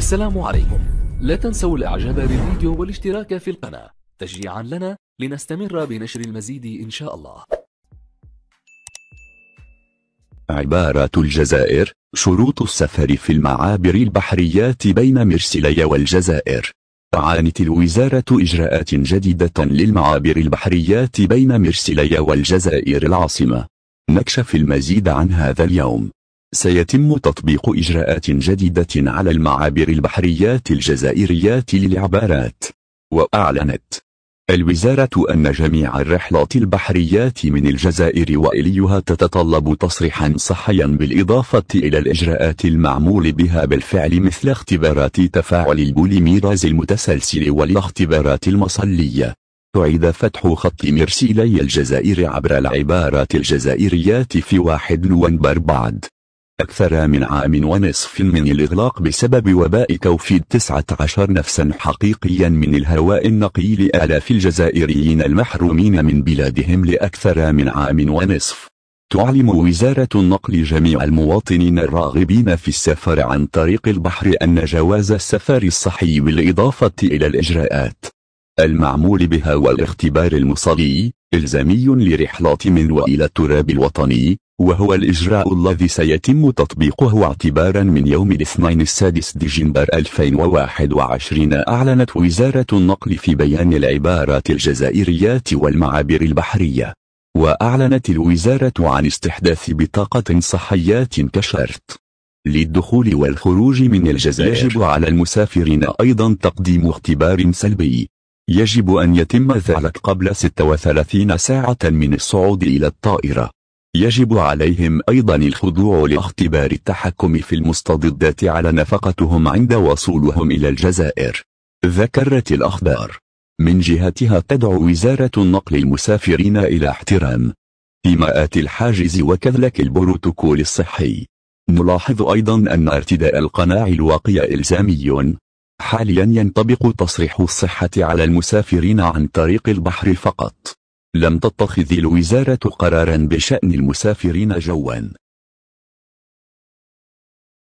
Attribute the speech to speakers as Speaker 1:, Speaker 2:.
Speaker 1: السلام عليكم لا تنسوا الاعجاب بالفيديو والاشتراك في القناة تشجيعا لنا لنستمر بنشر المزيد إن شاء الله عبارة الجزائر شروط السفر في المعابر البحريات بين مرسلية والجزائر أعانت الوزارة إجراءات جديدة للمعابر البحريات بين مرسلية والجزائر العاصمة نكشف المزيد عن هذا اليوم سيتم تطبيق إجراءات جديدة على المعابر البحريات الجزائريات للعبارات وأعلنت الوزارة أن جميع الرحلات البحريات من الجزائر وإليها تتطلب تصريحا صحيا بالإضافة إلى الإجراءات المعمول بها بالفعل مثل اختبارات تفاعل البوليميراز المتسلسل والاختبارات المصلية تعيد فتح خط مرسيلي الجزائر عبر العبارات الجزائريات في 1 نوفمبر بعد أكثر من عام ونصف من الإغلاق بسبب وباء كوفيد 19 نفسا حقيقيا من الهواء النقي لآلاف الجزائريين المحرومين من بلادهم لأكثر من عام ونصف تعلم وزارة النقل جميع المواطنين الراغبين في السفر عن طريق البحر أن جواز السفر الصحي بالإضافة إلى الإجراءات المعمول بها والاختبار المصري إلزامي لرحلات من وإلى التراب الوطني وهو الإجراء الذي سيتم تطبيقه اعتبارا من يوم الاثنين السادس ديسمبر 2021 أعلنت وزارة النقل في بيان العبارات الجزائريات والمعابر البحرية وأعلنت الوزارة عن استحداث بطاقة صحيات كشرط للدخول والخروج من الجزائر يجب على المسافرين أيضا تقديم اختبار سلبي يجب أن يتم ذلك قبل 36 ساعة من الصعود إلى الطائرة. يجب عليهم أيضا الخضوع لاختبار التحكم في المستضدات على نفقتهم عند وصولهم إلى الجزائر. ذكرت الأخبار. من جهتها تدعو وزارة النقل المسافرين إلى احترام إيماءات الحاجز وكذلك البروتوكول الصحي. نلاحظ أيضا أن ارتداء القناع الواقي إلزامي حاليا ينطبق تصريح الصحة على المسافرين عن طريق البحر فقط لم تتخذ الوزارة قرارا بشأن المسافرين جوا